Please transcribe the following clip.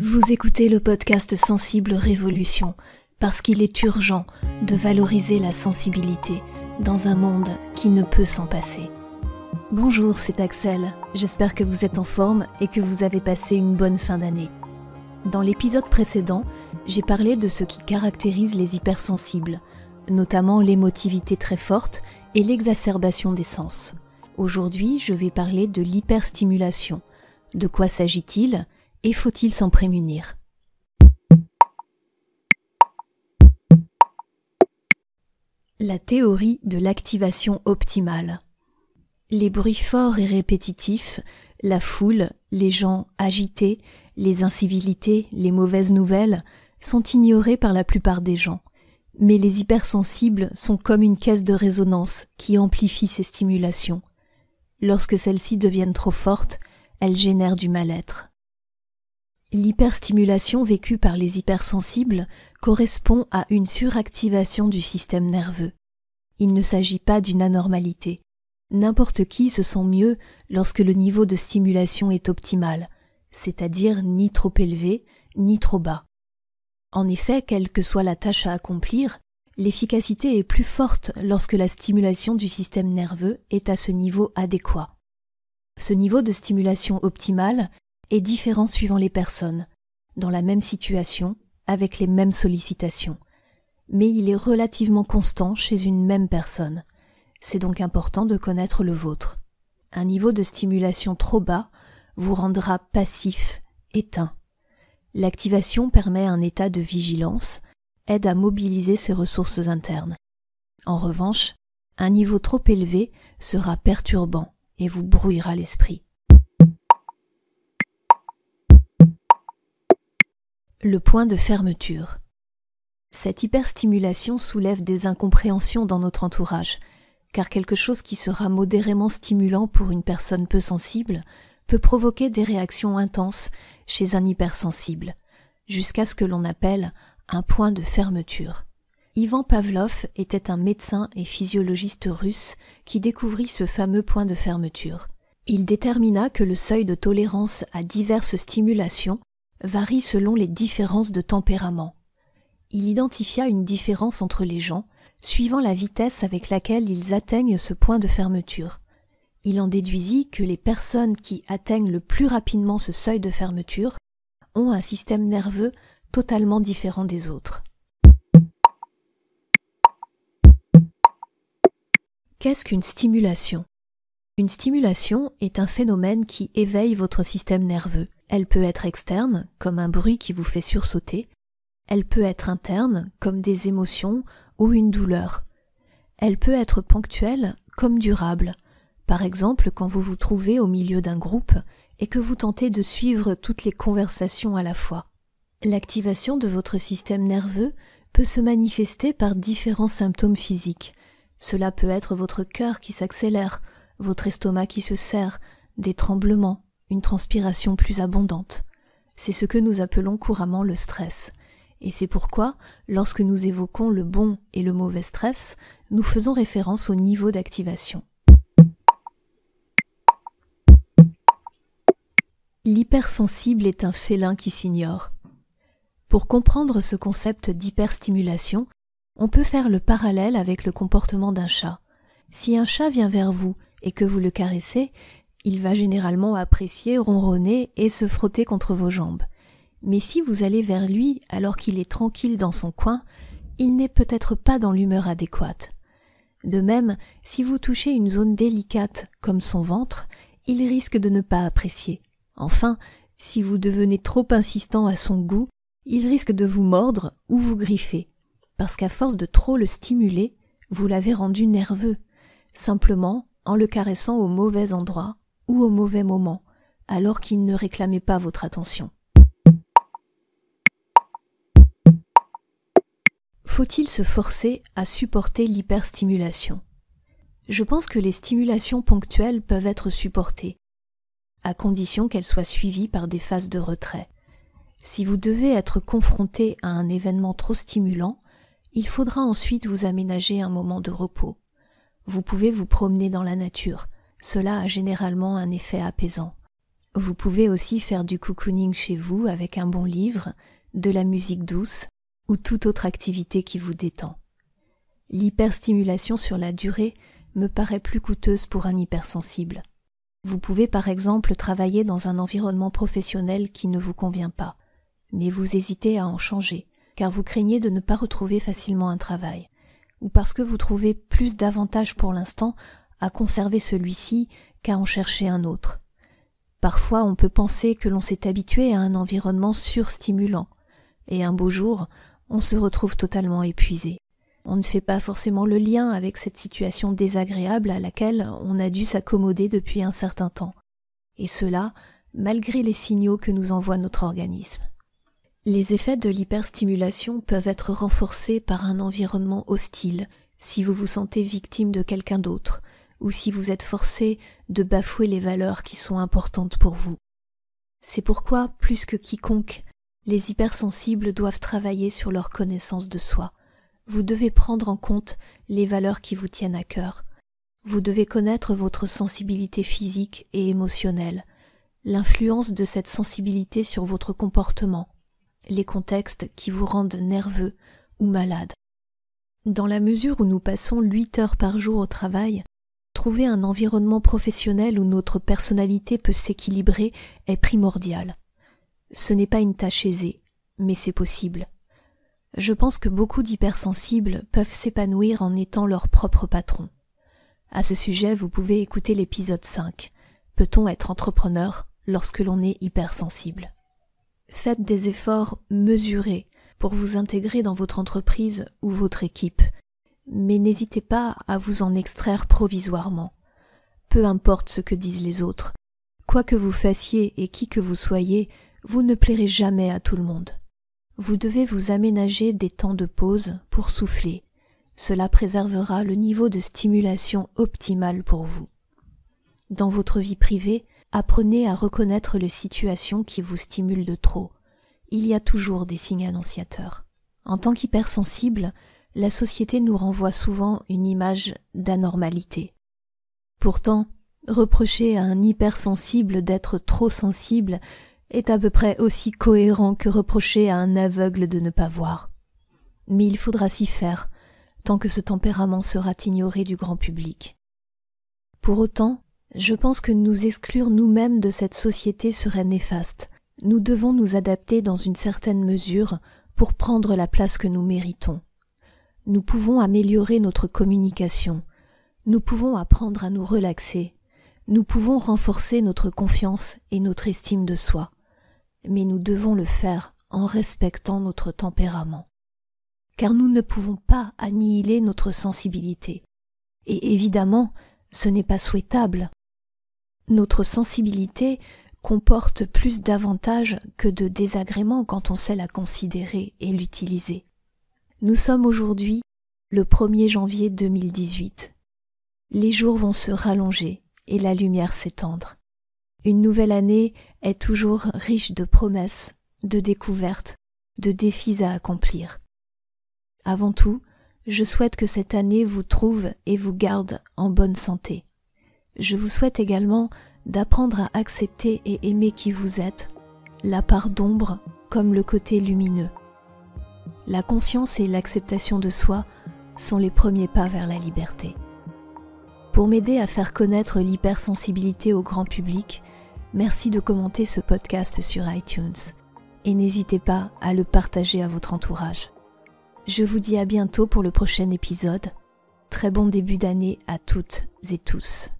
Vous écoutez le podcast Sensible Révolution parce qu'il est urgent de valoriser la sensibilité dans un monde qui ne peut s'en passer. Bonjour, c'est Axel. J'espère que vous êtes en forme et que vous avez passé une bonne fin d'année. Dans l'épisode précédent, j'ai parlé de ce qui caractérise les hypersensibles, notamment l'émotivité très forte et l'exacerbation des sens. Aujourd'hui, je vais parler de l'hyperstimulation. De quoi s'agit-il et faut-il s'en prémunir La théorie de l'activation optimale. Les bruits forts et répétitifs, la foule, les gens agités, les incivilités, les mauvaises nouvelles sont ignorés par la plupart des gens. Mais les hypersensibles sont comme une caisse de résonance qui amplifie ces stimulations. Lorsque celles-ci deviennent trop fortes, elles génèrent du mal-être. L'hyperstimulation vécue par les hypersensibles correspond à une suractivation du système nerveux. Il ne s'agit pas d'une anormalité. N'importe qui se sent mieux lorsque le niveau de stimulation est optimal, c'est-à-dire ni trop élevé, ni trop bas. En effet, quelle que soit la tâche à accomplir, l'efficacité est plus forte lorsque la stimulation du système nerveux est à ce niveau adéquat. Ce niveau de stimulation optimale est différent suivant les personnes, dans la même situation, avec les mêmes sollicitations. Mais il est relativement constant chez une même personne. C'est donc important de connaître le vôtre. Un niveau de stimulation trop bas vous rendra passif, éteint. L'activation permet un état de vigilance, aide à mobiliser ses ressources internes. En revanche, un niveau trop élevé sera perturbant et vous brouillera l'esprit. Le point de fermeture. Cette hyperstimulation soulève des incompréhensions dans notre entourage, car quelque chose qui sera modérément stimulant pour une personne peu sensible peut provoquer des réactions intenses chez un hypersensible, jusqu'à ce que l'on appelle un point de fermeture. Ivan Pavlov était un médecin et physiologiste russe qui découvrit ce fameux point de fermeture. Il détermina que le seuil de tolérance à diverses stimulations varie selon les différences de tempérament. Il identifia une différence entre les gens, suivant la vitesse avec laquelle ils atteignent ce point de fermeture. Il en déduisit que les personnes qui atteignent le plus rapidement ce seuil de fermeture ont un système nerveux totalement différent des autres. Qu'est-ce qu'une stimulation une stimulation est un phénomène qui éveille votre système nerveux. Elle peut être externe, comme un bruit qui vous fait sursauter. Elle peut être interne, comme des émotions ou une douleur. Elle peut être ponctuelle, comme durable. Par exemple, quand vous vous trouvez au milieu d'un groupe et que vous tentez de suivre toutes les conversations à la fois. L'activation de votre système nerveux peut se manifester par différents symptômes physiques. Cela peut être votre cœur qui s'accélère, votre estomac qui se serre, des tremblements, une transpiration plus abondante. C'est ce que nous appelons couramment le stress. Et c'est pourquoi, lorsque nous évoquons le bon et le mauvais stress, nous faisons référence au niveau d'activation. L'hypersensible est un félin qui s'ignore. Pour comprendre ce concept d'hyperstimulation, on peut faire le parallèle avec le comportement d'un chat. Si un chat vient vers vous et que vous le caressez, il va généralement apprécier, ronronner et se frotter contre vos jambes. Mais si vous allez vers lui alors qu'il est tranquille dans son coin, il n'est peut-être pas dans l'humeur adéquate. De même, si vous touchez une zone délicate comme son ventre, il risque de ne pas apprécier. Enfin, si vous devenez trop insistant à son goût, il risque de vous mordre ou vous griffer, parce qu'à force de trop le stimuler, vous l'avez rendu nerveux. Simplement, en le caressant au mauvais endroit ou au mauvais moment, alors qu'il ne réclamait pas votre attention. Faut-il se forcer à supporter l'hyperstimulation Je pense que les stimulations ponctuelles peuvent être supportées, à condition qu'elles soient suivies par des phases de retrait. Si vous devez être confronté à un événement trop stimulant, il faudra ensuite vous aménager un moment de repos. Vous pouvez vous promener dans la nature. Cela a généralement un effet apaisant. Vous pouvez aussi faire du cocooning chez vous avec un bon livre, de la musique douce ou toute autre activité qui vous détend. L'hyperstimulation sur la durée me paraît plus coûteuse pour un hypersensible. Vous pouvez par exemple travailler dans un environnement professionnel qui ne vous convient pas, mais vous hésitez à en changer, car vous craignez de ne pas retrouver facilement un travail ou parce que vous trouvez plus d'avantages pour l'instant à conserver celui-ci qu'à en chercher un autre. Parfois on peut penser que l'on s'est habitué à un environnement surstimulant, et un beau jour on se retrouve totalement épuisé. On ne fait pas forcément le lien avec cette situation désagréable à laquelle on a dû s'accommoder depuis un certain temps, et cela malgré les signaux que nous envoie notre organisme. Les effets de l'hyperstimulation peuvent être renforcés par un environnement hostile si vous vous sentez victime de quelqu'un d'autre ou si vous êtes forcé de bafouer les valeurs qui sont importantes pour vous. C'est pourquoi, plus que quiconque, les hypersensibles doivent travailler sur leur connaissance de soi. Vous devez prendre en compte les valeurs qui vous tiennent à cœur. Vous devez connaître votre sensibilité physique et émotionnelle, l'influence de cette sensibilité sur votre comportement, les contextes qui vous rendent nerveux ou malade. Dans la mesure où nous passons huit heures par jour au travail, trouver un environnement professionnel où notre personnalité peut s'équilibrer est primordial. Ce n'est pas une tâche aisée, mais c'est possible. Je pense que beaucoup d'hypersensibles peuvent s'épanouir en étant leur propre patron. À ce sujet, vous pouvez écouter l'épisode 5. Peut-on être entrepreneur lorsque l'on est hypersensible Faites des efforts mesurés pour vous intégrer dans votre entreprise ou votre équipe, mais n'hésitez pas à vous en extraire provisoirement. Peu importe ce que disent les autres, quoi que vous fassiez et qui que vous soyez, vous ne plairez jamais à tout le monde. Vous devez vous aménager des temps de pause pour souffler. Cela préservera le niveau de stimulation optimal pour vous. Dans votre vie privée, Apprenez à reconnaître les situations qui vous stimulent de trop. Il y a toujours des signes annonciateurs. En tant qu'hypersensible, la société nous renvoie souvent une image d'anormalité. Pourtant, reprocher à un hypersensible d'être trop sensible est à peu près aussi cohérent que reprocher à un aveugle de ne pas voir. Mais il faudra s'y faire, tant que ce tempérament sera ignoré du grand public. Pour autant, je pense que nous exclure nous-mêmes de cette société serait néfaste. Nous devons nous adapter dans une certaine mesure pour prendre la place que nous méritons. Nous pouvons améliorer notre communication. Nous pouvons apprendre à nous relaxer. Nous pouvons renforcer notre confiance et notre estime de soi. Mais nous devons le faire en respectant notre tempérament. Car nous ne pouvons pas annihiler notre sensibilité. Et évidemment, ce n'est pas souhaitable. Notre sensibilité comporte plus d'avantages que de désagréments quand on sait la considérer et l'utiliser. Nous sommes aujourd'hui le 1er janvier 2018. Les jours vont se rallonger et la lumière s'étendre. Une nouvelle année est toujours riche de promesses, de découvertes, de défis à accomplir. Avant tout, je souhaite que cette année vous trouve et vous garde en bonne santé, je vous souhaite également d'apprendre à accepter et aimer qui vous êtes, la part d'ombre comme le côté lumineux. La conscience et l'acceptation de soi sont les premiers pas vers la liberté. Pour m'aider à faire connaître l'hypersensibilité au grand public, merci de commenter ce podcast sur iTunes et n'hésitez pas à le partager à votre entourage. Je vous dis à bientôt pour le prochain épisode. Très bon début d'année à toutes et tous.